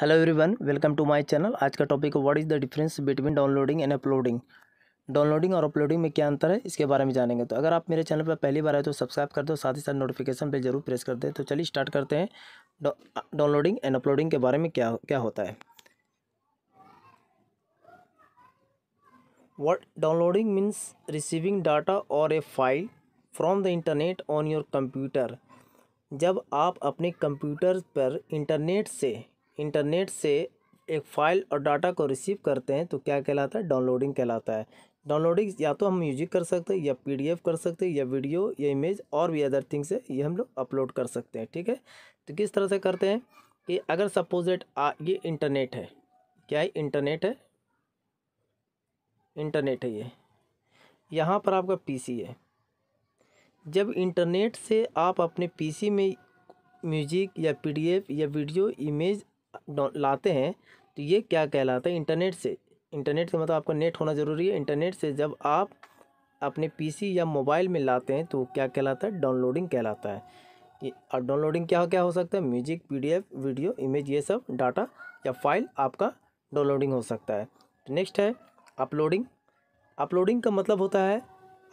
hello everyone welcome to my channel आज का topic है what is the difference between downloading and uploading downloading और uploading में क्या अंतर है इसके बारे में जानेंगे तो अगर आप मेरे चैनल पर पहली बार आए तो सब्सक्राइब कर दो साथ ही साथ नोटिफिकेशन पर जरूर प्रेस कर दें तो चलिए स्टार्ट करते हैं डाउनलोडिंग एंड अपलोडिंग के बारे में क्या क्या होता है what downloading means receiving data और a file from the internet on your computer जब आप अपने कंप्यूटर पर इंटरनेट से इंटरनेट से एक फ़ाइल और डाटा को रिसीव करते हैं तो क्या कहलाता है डाउनलोडिंग कहलाता है डाउनलोडिंग या तो हम म्यूजिक कर सकते हैं या पीडीएफ कर सकते हैं या वीडियो या इमेज और भी अदर थिंग्स है ये हम लोग अपलोड कर सकते हैं ठीक है तो किस तरह से करते हैं कि अगर सपोजिट ये इंटरनेट है क्या है इंटरनेट है इंटरनेट है ये यहाँ पर आपका पी है जब इंटरनेट से आप अपने पी में म्यूजिक या पी या वीडियो इमेज लाते हैं तो ये क्या कहलाता है इंटरनेट से इंटरनेट से मतलब आपका नेट होना ज़रूरी है इंटरनेट से जब आप अपने पीसी या मोबाइल में लाते हैं तो क्या कहलाता है डाउनलोडिंग कहलाता है और डाउनलोडिंग क्या क्या हो सकता है म्यूजिक पीडीएफ वीडियो इमेज ये सब डाटा या फाइल आपका डाउनलोडिंग हो सकता है नेक्स्ट है अपलोडिंग अपलोडिंग का मतलब होता है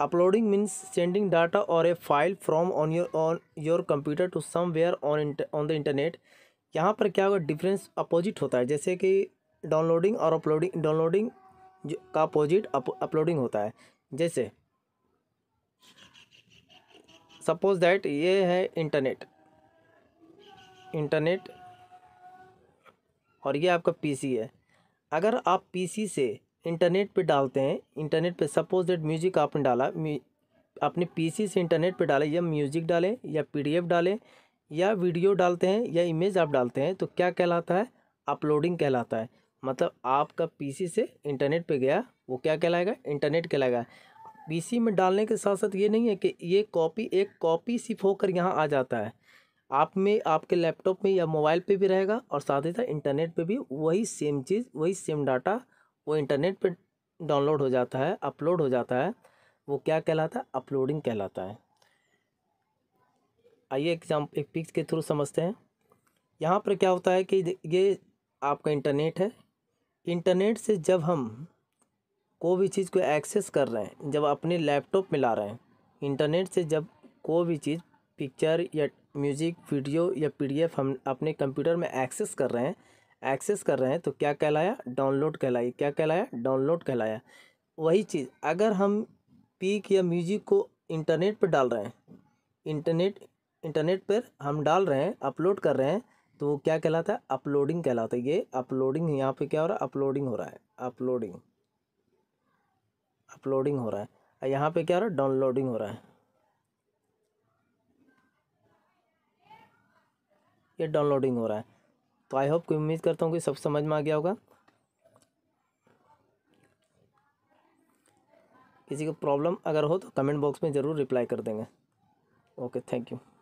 अपलोडिंग मीन्स सेंडिंग डाटा और a file from on your on your computer to somewhere on on the internet यहाँ पर क्या होगा डिफरेंस अपोजिट होता है जैसे कि डाउनलोडिंग और अपलोडिंग डाउनलोडिंग का अपोजिट अपलोडिंग होता है जैसे सपोज दैट ये है इंटरनेट इंटरनेट और ये आपका पीसी है अगर आप पीसी से इंटरनेट पे डालते हैं इंटरनेट पे सपोज दैट म्यूजिक आपने डाला अपने पीसी से इंटरनेट पे डाले या म्यूजिक डालें या पीडीएफ डालें या वीडियो डालते हैं या इमेज आप डालते हैं तो क्या कहलाता है अपलोडिंग कहलाता है मतलब आपका पीसी से इंटरनेट पे गया वो क्या कहलाएगा इंटरनेट कहलाएगा पीसी में डालने के साथ साथ ये नहीं है कि ये कॉपी एक कॉपी सिर्फ होकर यहाँ आ जाता है आप में आपके लैपटॉप में या मोबाइल पे भी रहेगा और साथ ही साथ इंटरनेट पे भी वही सेम चीज़ वही सेम डाटा वो इंटरनेट पे डाउनलोड हो जाता है अपलोड हो जाता है वो क्या कहलाता है अपलोडिंग कहलाता है आइए एग्जाम एक पिक्स के थ्रू समझते हैं यहाँ पर क्या होता है कि ये आपका इंटरनेट है इंटरनेट से जब हम कोई भी चीज़ को एक्सेस कर रहे हैं जब अपने लैपटॉप में ला रहे हैं इंटरनेट से जब कोई भी चीज़ पिक्चर या म्यूज़िक वीडियो या पीडीएफ हम अपने कंप्यूटर में एक्सेस कर रहे हैं एक्सेस कर रहे हैं तो क्या कहलाया डाउनलोड कहलाई क्या कहलाया डाउनलोड कहलाया वही चीज़ अगर हम पिक या म्यूज़िक को इंटरनेट पर डाल रहे हैं इंटरनेट इंटरनेट पर हम डाल रहे हैं अपलोड कर रहे हैं तो वो क्या कहलाता है अपलोडिंग कहलाता है ये अपलोडिंग यहाँ पे क्या हो रहा है अपलोडिंग हो रहा है अपलोडिंग अपलोडिंग हो रहा है और यहाँ पे क्या हो रहा है डाउनलोडिंग हो रहा है ये डाउनलोडिंग हो रहा है तो आई होप कोई उम्मीद करता हूँ कि सब समझ में आ गया होगा किसी को प्रॉब्लम अगर हो तो कमेंट बॉक्स में ज़रूर रिप्लाई कर देंगे ओके थैंक यू